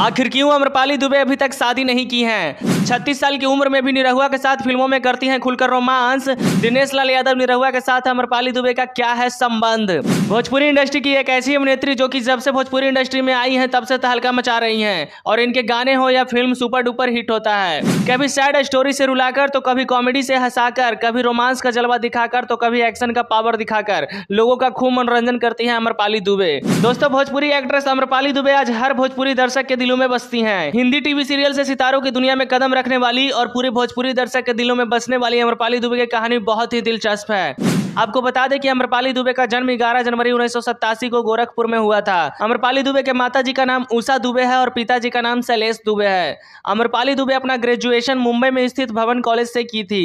आखिर क्यों अमरपाली दुबे अभी तक शादी नहीं की हैं छत्तीस साल की उम्र में भी निरहुआ के साथ फिल्मों में करती हैं खुलकर रोमांस दिनेश लाल यादव निरहुआ के साथ अमरपाली दुबे का क्या है संबंध भोजपुरी इंडस्ट्री की एक ऐसी अभिनेत्री जो कि जब से भोजपुरी इंडस्ट्री में आई हैं तब से तहलका मचा रही हैं और इनके गाने हो या फिल्म सुपर डुपर हिट होता है कभी सैड स्टोरी से रुलाकर तो कभी कॉमेडी से हंसाकर कभी रोमांस का जलवा दिखाकर तो कभी एक्शन का पावर दिखाकर लोगों का खूब मनोरंजन करती है अमरपाली दुबे दोस्तों भोजपुरी एक्ट्रेस अमरपाली दुबे आज हर भोजपुरी दर्शक के दिल दिलों में बसती हैं हिंदी टीवी सीरियल से सितारों की दुनिया में कदम रखने वाली और पूरे भोजपुरी दर्शक के दिलों में बसने वाली अमरपाली दुबे की कहानी बहुत ही दिलचस्प है आपको बता दें कि अम्रपाली दुबे का जन्म ग्यारह जनवरी उन्नीस को गोरखपुर में हुआ था अम्रपाली दुबे के माता जी का नाम उषा दुबे है और पिताजी का नाम शैलेश दुबे है अम्रपाली दुबे अपना ग्रेजुएशन मुंबई में स्थित भवन कॉलेज से की थी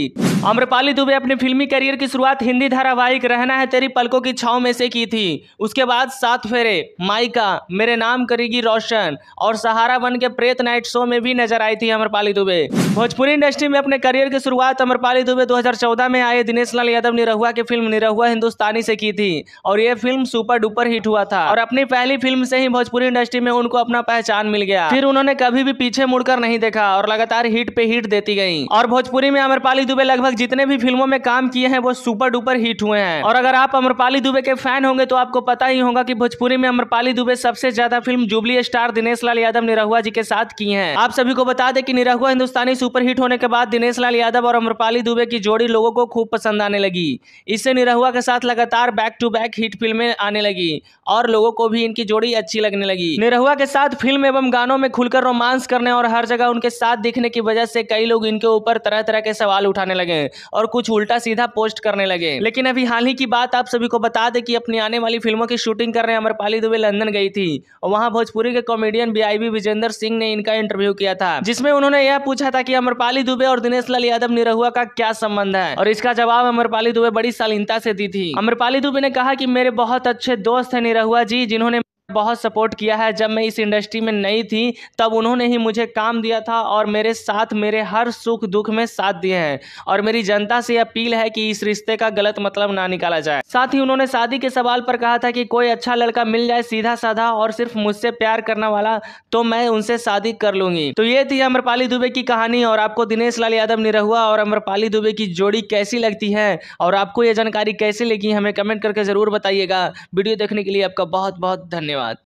अम्रपाली दुबे अपने फिल्मी करियर की शुरुआत हिंदी धारावाहिक रहना है तेरी पलकों की छाव में से की थी उसके बाद सात फेरे माइका मेरे नाम करेगी रोशन और सहारा वन के प्रेत नाइट शो में भी नजर आई थी अमरपाली दुबे भोजपुरी इंडस्ट्री में अपने करियर की शुरुआत अमरपाली दुबे 2014 में आए दिनेश लाल यादव निरहुआ के फिल्म निरहुआ हिंदुस्तानी से की थी और ये फिल्म सुपर डुपर हिट हुआ था और अपनी पहली फिल्म से ही भोजपुरी इंडस्ट्री में उनको अपना पहचान मिल गया फिर उन्होंने कभी भी पीछे मुड़कर नहीं देखा और लगातार हिट पे हिट देती गई और भोजपुरी में अमरपाली दुबे लगभग जितने भी फिल्मों में काम किए हैं वो सुपर डुपर हिट हुए हैं और अगर आप अमरपाली दुबे के फैन होंगे तो आपको पता ही होगा की भोजपुरी में अमरपाली दुबे सबसे ज्यादा film jubilee star Dinesh Lal Yadav Nirahua ji के साथ की है आप सभी को बता दे की निरहुआ हिंदुस्तानी सुपर हिट होने के बाद दिनेश लाल यादव और अमरपाली दुबे की जोड़ी लोगों को खूब पसंद आने लगी इस जिससे निरहुआ के साथ लगातार बैक टू बैक हिट फिल्में आने लगी और लोगों को भी इनकी जोड़ी अच्छी लगने लगी निरहुआ के साथ फिल्म एवं गानों में खुलकर रोमांस करने और हर जगह उनके साथ दिखने की वजह से कई लोग इनके ऊपर तरह तरह के सवाल उठाने लगे और कुछ उल्टा सीधा पोस्ट करने लगे लेकिन अभी हाल ही की बात आप सभी को बता दे की अपनी आने वाली फिल्मों की शूटिंग करने अमरपाली दुबे लंदन गई थी और वहाँ भोजपुरी के कॉमेडियन बी विजेंद्र सिंह ने इनका इंटरव्यू किया था जिसमे उन्होंने यह पूछा था की अमरपाली दुबे और दिनेश लाल यादव निरहुआ का क्या संबंध है और इसका जवाब अमरपाली दुबे बड़ी साल शालीनता से दी थी अम्रपाली दुबे ने कहा कि मेरे बहुत अच्छे दोस्त हैं निरहुआ जी जिन्होंने बहुत सपोर्ट किया है जब मैं इस इंडस्ट्री में नई थी तब उन्होंने ही मुझे काम दिया था और मेरे साथ मेरे हर सुख दुख में साथ दिए हैं और मेरी जनता से अपील है कि इस रिश्ते का गलत मतलब ना निकाला जाए साथ ही उन्होंने शादी के सवाल पर कहा था कि कोई अच्छा लड़का मिल जाए सीधा साधा और सिर्फ मुझसे प्यार करने वाला तो मैं उनसे शादी कर लूंगी तो ये थी अमरपाली दुबे की कहानी और आपको दिनेश लाल यादव निरहुआ और अमरपाली दुबे की जोड़ी कैसी लगती है और आपको ये जानकारी कैसी लगी हमें कमेंट करके ज़रूर बताइएगा वीडियो देखने के लिए आपका बहुत बहुत धन्यवाद restaurant